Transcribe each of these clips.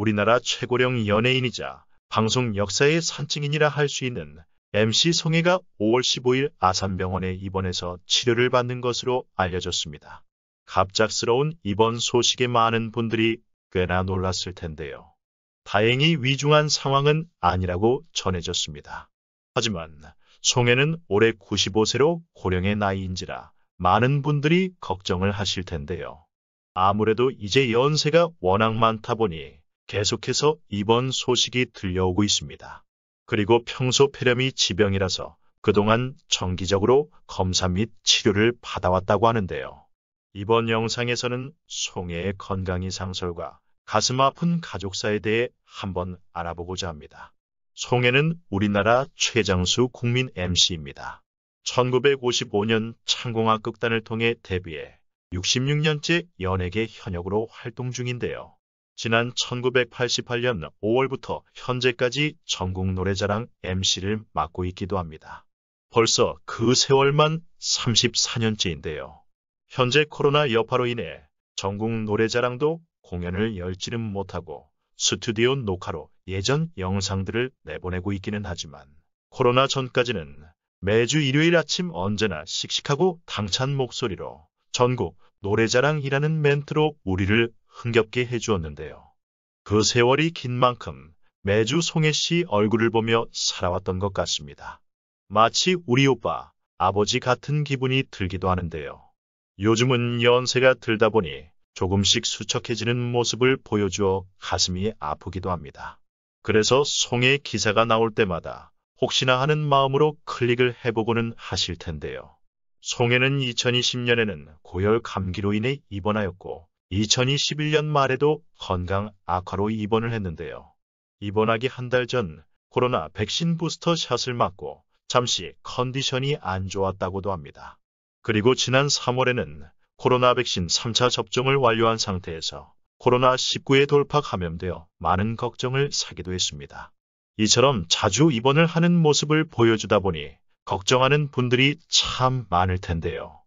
우리나라 최고령 연예인이자 방송 역사의 산증인이라 할 수 있는 MC 송혜가 5월 15일 아산병원에 입원해서 치료를 받는 것으로 알려졌습니다. 갑작스러운 입원 소식에 많은 분들이 꽤나 놀랐을 텐데요. 다행히 위중한 상황은 아니라고 전해졌습니다. 하지만 송혜는 올해 95세로 고령의 나이인지라 많은 분들이 걱정을 하실 텐데요. 아무래도 이제 연세가 워낙 많다 보니 계속해서 이번 소식이 들려오고 있습니다. 그리고 평소 폐렴이 지병이라서 그동안 정기적으로 검사 및 치료를 받아왔다고 하는데요. 이번 영상에서는 송해의 건강 이상설과 가슴 아픈 가족사에 대해 한번 알아보고자 합니다. 송해는 우리나라 최장수 국민 MC입니다. 1955년 창공학 극단을 통해 데뷔해 66년째 연예계 현역으로 활동 중인데요. 지난 1988년 5월부터 현재까지 전국 노래자랑 MC를 맡고 있기도 합니다. 벌써 그 세월만 34년째인데요. 현재 코로나 여파로 인해 전국 노래자랑도 공연을 열지는 못하고 스튜디오 녹화로 예전 영상들을 내보내고 있기는 하지만 코로나 전까지는 매주 일요일 아침 언제나 씩씩하고 당찬 목소리로 전국 노래자랑이라는 멘트로 우리를 흥겹게 해주었는데요. 그 세월이 긴 만큼 매주 송혜 씨 얼굴을 보며 살아왔던 것 같습니다. 마치 우리 오빠, 아버지 같은 기분이 들기도 하는데요. 요즘은 연세가 들다 보니 조금씩 수척해지는 모습을 보여주어 가슴이 아프기도 합니다. 그래서 송의 기사가 나올 때마다 혹시나 하는 마음으로 클릭을 해보고는 하실 텐데요. 송혜는 2020년에는 고열 감기로 인해 입원하였고 2021년 말에도 건강 악화로 입원을 했는데요. 입원하기 한 달 전 코로나 백신 부스터 샷을 맞고 잠시 컨디션이 안 좋았다고도 합니다. 그리고 지난 3월에는 코로나 백신 3차 접종을 완료한 상태에서 코로나19에 돌파 감염되어 많은 걱정을 사기도 했습니다. 이처럼 자주 입원을 하는 모습을 보여주다 보니 걱정하는 분들이 참 많을 텐데요.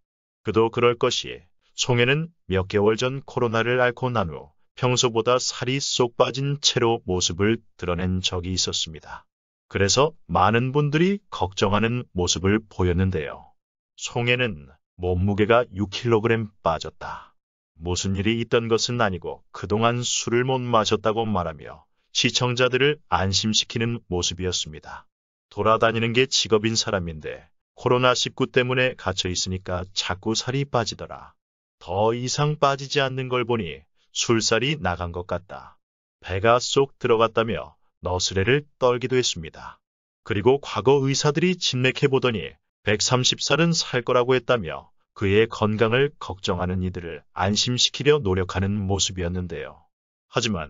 그도 그럴 것이 송혜는 몇 개월 전 코로나를 앓고 난 후 평소보다 살이 쏙 빠진 채로 모습을 드러낸 적이 있었습니다. 그래서 많은 분들이 걱정하는 모습을 보였는데요. 송혜는 몸무게가 6kg 빠졌다. 무슨 일이 있던 것은 아니고 그동안 술을 못 마셨다고 말하며 시청자들을 안심시키는 모습이었습니다. 돌아다니는 게 직업인 사람인데 코로나19 때문에 갇혀 있으니까 자꾸 살이 빠지더라. 더 이상 빠지지 않는 걸 보니 술살이 나간 것 같다. 배가 쏙 들어갔다며 너스레를 떨기도 했습니다. 그리고 과거 의사들이 진맥해 보더니 130살은 살 거라고 했다며 그의 건강을 걱정하는 이들을 안심시키려 노력하는 모습이었는데요. 하지만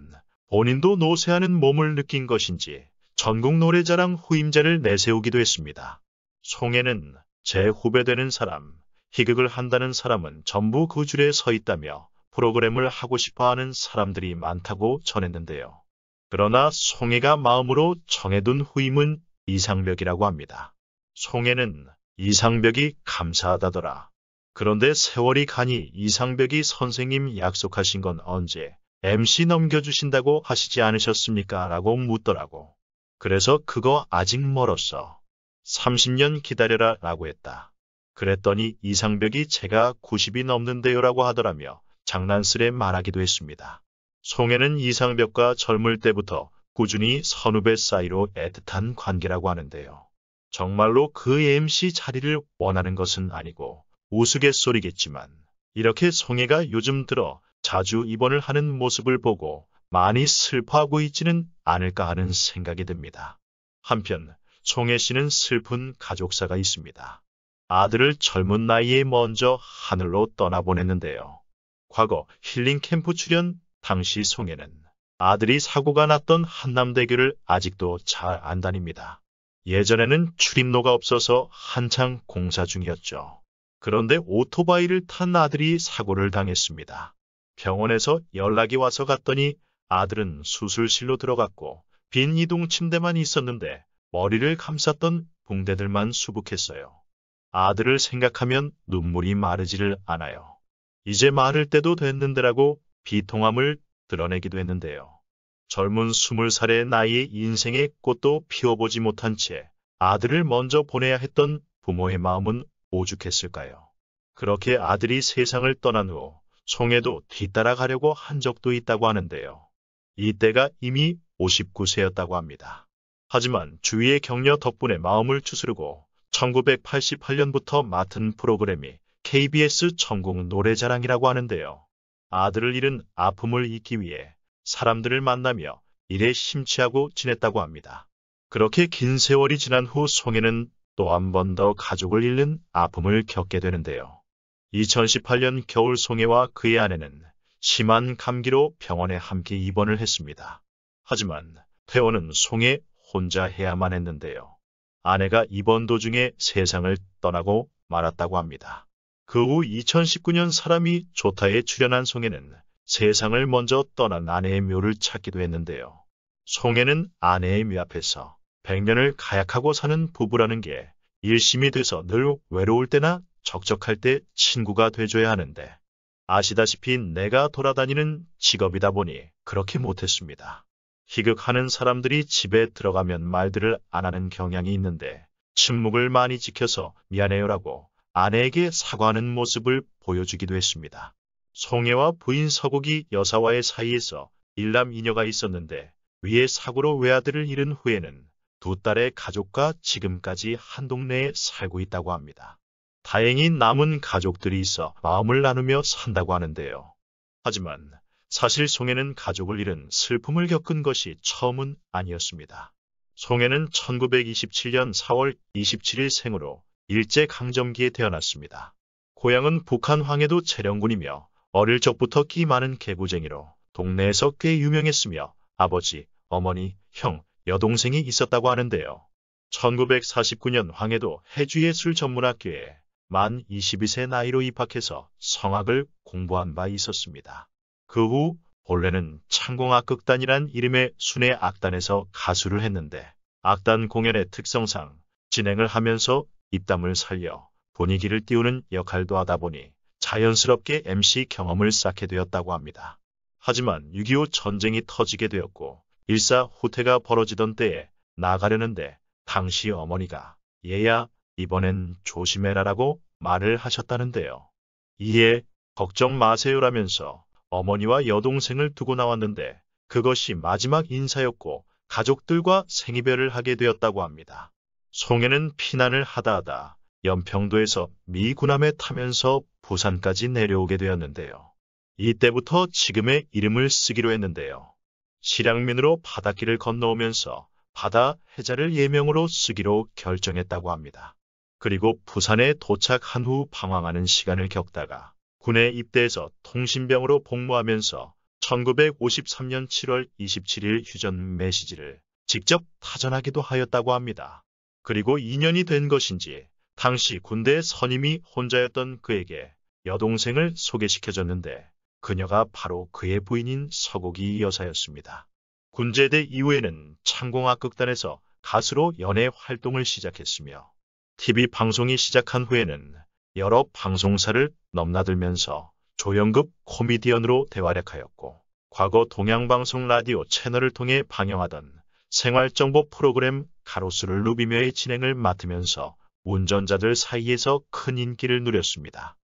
본인도 노쇠하는 몸을 느낀 것인지 전국 노래자랑 후임자를 내세우기도 했습니다. 송해는 제 후배 되는 사람, 희극을 한다는 사람은 전부 그 줄에 서 있다며 프로그램을 하고 싶어 하는 사람들이 많다고 전했는데요. 그러나 송혜가 마음으로 정해둔 후임은 이상벽이라고 합니다. 송혜는 이상벽이 감사하다더라. 그런데 세월이 가니 이상벽이 선생님 약속하신 건 언제 MC 넘겨주신다고 하시지 않으셨습니까? 라고 묻더라고. 그래서 그거 아직 멀었어. 30년 기다려라 라고 했다. 그랬더니 이상벽이 제가 90이 넘는데요라고 하더라며 장난스레 말하기도 했습니다. 송혜는 이상벽과 젊을 때부터 꾸준히 선후배 사이로 애틋한 관계라고 하는데요. 정말로 그 MC 자리를 원하는 것은 아니고 우스갯소리겠지만 이렇게 송혜가 요즘 들어 자주 입원을 하는 모습을 보고 많이 슬퍼하고 있지는 않을까 하는 생각이 듭니다. 한편 송혜 씨는 슬픈 가족사가 있습니다. 아들을 젊은 나이에 먼저 하늘로 떠나보냈는데요. 과거 힐링 캠프 출연 당시 송혜는 아들이 사고가 났던 한남대교를 아직도 잘 안다닙니다. 예전에는 출입로가 없어서 한창 공사 중이었죠. 그런데 오토바이를 탄 아들이 사고를 당했습니다. 병원에서 연락이 와서 갔더니 아들은 수술실로 들어갔고 빈 이동 침대만 있었는데 머리를 감쌌던 붕대들만 수북했어요. 아들을 생각하면 눈물이 마르지를 않아요. 이제 마를 때도 됐는데라고 비통함을 드러내기도 했는데요. 젊은 20살의 나이에 인생의 꽃도 피워보지 못한 채 아들을 먼저 보내야 했던 부모의 마음은 오죽했을까요. 그렇게 아들이 세상을 떠난 후 송해도 뒤따라가려고 한 적도 있다고 하는데요. 이때가 이미 59세였다고 합니다. 하지만 주위의 격려 덕분에 마음을 추스르고 1988년부터 맡은 프로그램이 KBS 천국 노래자랑이라고 하는데요. 아들을 잃은 아픔을 잊기 위해 사람들을 만나며 일에 심취하고 지냈다고 합니다. 그렇게 긴 세월이 지난 후 송혜는 또 한 번 더 가족을 잃는 아픔을 겪게 되는데요. 2018년 겨울 송혜와 그의 아내는 심한 감기로 병원에 함께 입원을 했습니다. 하지만 퇴원은 송혜 혼자 해야만 했는데요. 아내가 입원 도중에 세상을 떠나고 말았다고 합니다. 그 후 2019년 사람이 조타에 출연한 송혜는 세상을 먼저 떠난 아내의 묘를 찾기도 했는데요. 송혜는 아내의 묘 앞에서 100년을 가약하고 사는 부부라는 게 일심이 돼서 늘 외로울 때나 적적할 때 친구가 돼줘야 하는데 아시다시피 내가 돌아다니는 직업이다 보니 그렇게 못했습니다. 희극하는 사람들이 집에 들어가면 말들을 안 하는 경향이 있는데 침묵을 많이 지켜서 미안해요라고 아내에게 사과하는 모습을 보여주기도 했습니다. 송혜와 부인 서국이 여사와의 사이에서 일남 이녀가 있었는데 위의 사고로 외아들을 잃은 후에는 두 딸의 가족과 지금까지 한 동네에 살고 있다고 합니다. 다행히 남은 가족들이 있어 마음을 나누며 산다고 하는데요. 하지만 사실 송혜는 가족을 잃은 슬픔을 겪은 것이 처음은 아니었습니다. 송혜는 1927년 4월 27일 생으로 일제강점기에 태어났습니다. 고향은 북한 황해도 채령군이며 어릴 적부터 끼 많은 개구쟁이로 동네에서 꽤 유명했으며 아버지, 어머니, 형, 여동생이 있었다고 하는데요. 1949년 황해도 해주예술 전문학교에 만 22세 나이로 입학해서 성악을 공부한 바 있었습니다. 그후 본래는 창공악극단이란 이름의 순회 악단에서 가수를 했는데 악단 공연의 특성상 진행을 하면서 입담을 살려 분위기를 띄우는 역할도 하다 보니 자연스럽게 MC 경험을 쌓게 되었다고 합니다. 하지만 6.25 전쟁이 터지게 되었고 일사 후퇴가 벌어지던 때에 나가려는데 당시 어머니가 얘야 이번엔 조심해라라고 말을 하셨다는데요. 이에 걱정 마세요라면서 어머니와 여동생을 두고 나왔는데 그것이 마지막 인사였고 가족들과 생이별을 하게 되었다고 합니다. 송해는 피난을 하다하다 연평도에서 미군함에 타면서 부산까지 내려오게 되었는데요. 이때부터 지금의 이름을 쓰기로 했는데요. 실향민으로 바닷길을 건너오면서 바다 해자를 예명으로 쓰기로 결정했다고 합니다. 그리고 부산에 도착한 후 방황하는 시간을 겪다가 군에 입대해서 통신병으로 복무하면서 1953년 7월 27일 휴전 메시지를 직접 타전하기도 하였다고 합니다. 그리고 2년이 된 것인지 당시 군대 선임이 혼자였던 그에게 여동생을 소개시켜줬는데 그녀가 바로 그의 부인인 서고이 여사였습니다. 군제대 이후에는 창공학 극단에서 가수로 연애 활동을 시작했으며 TV 방송이 시작한 후에는 여러 방송사를 넘나들면서 조연극 코미디언으로 대활약하였고 과거 동양방송 라디오 채널을 통해 방영하던 생활정보 프로그램 가로수를 누비며의 진행을 맡으면서 운전자들 사이에서 큰 인기를 누렸습니다.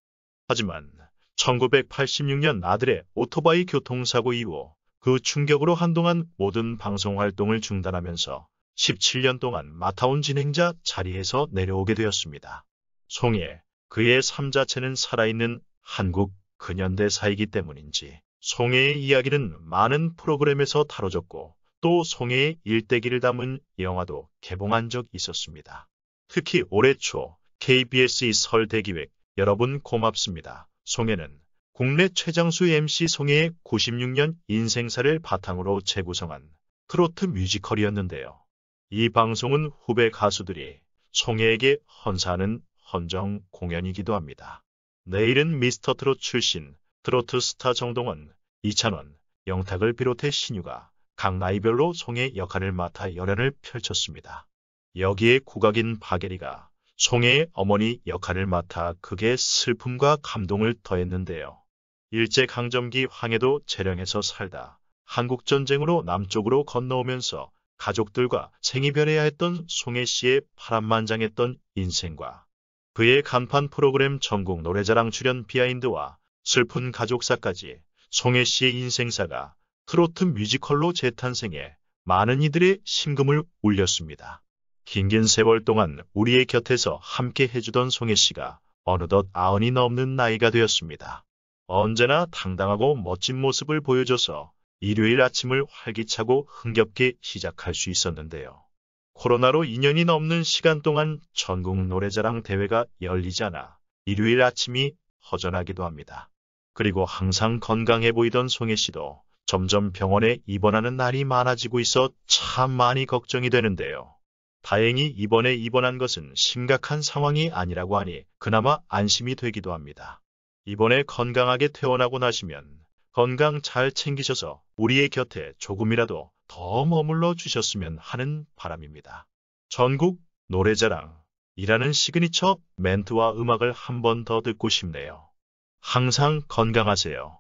하지만 1986년 아들의 오토바이 교통사고 이후 그 충격으로 한동안 모든 방송 활동을 중단하면서 17년 동안 맡아온 진행자 자리에서 내려오게 되었습니다. 송혜, 그의 삶 자체는 살아있는 한국 근현대사이기 때문인지 송해의 이야기는 많은 프로그램에서 다뤄졌고 또 송해의 일대기를 담은 영화도 개봉한 적 있었습니다. 특히 올해 초 KBS 이설 대기획 여러분 고맙습니다. 송해는 국내 최장수 MC 송해의 96년 인생사를 바탕으로 재구성한 트로트 뮤지컬이었는데요. 이 방송은 후배 가수들이 송해에게 헌사하는 헌정 공연이기도 합니다. 내일은 미스터 트롯 출신 트로트 스타 정동원, 이찬원, 영탁을 비롯해 신유가 각 나이별로 송의 역할을 맡아 열연을 펼쳤습니다. 여기에 국악인 박예리가 송의 어머니 역할을 맡아 극의 슬픔과 감동을 더했는데요. 일제강점기 황해도 재령에서 살다 한국전쟁으로 남쪽으로 건너오면서 가족들과 생이별해야 했던 송혜 씨의 파란만장했던 인생과 그의 간판 프로그램 전국 노래자랑 출연 비하인드와 슬픈 가족사까지 송혜 씨의 인생사가 트로트 뮤지컬로 재탄생해 많은 이들의 심금을 울렸습니다. 긴긴 세월 동안 우리의 곁에서 함께 해주던 송혜 씨가 어느덧 아흔이 넘는 나이가 되었습니다. 언제나 당당하고 멋진 모습을 보여줘서 일요일 아침을 활기차고 흥겹게 시작할 수 있었는데요. 코로나로 2년이 넘는 시간 동안 전국 노래자랑 대회가 열리지 않아 일요일 아침이 허전하기도 합니다. 그리고 항상 건강해 보이던 송혜 씨도 점점 병원에 입원하는 날이 많아지고 있어 참 많이 걱정이 되는데요. 다행히 이번에 입원한 것은 심각한 상황이 아니라고 하니 그나마 안심이 되기도 합니다. 이번에 건강하게 퇴원하고 나시면 건강 잘 챙기셔서 우리의 곁에 조금이라도 더 머물러 주셨으면 하는 바람입니다. 전국 노래자랑이라는 시그니처 멘트와 음악을 한 번 더 듣고 싶네요. 항상 건강하세요.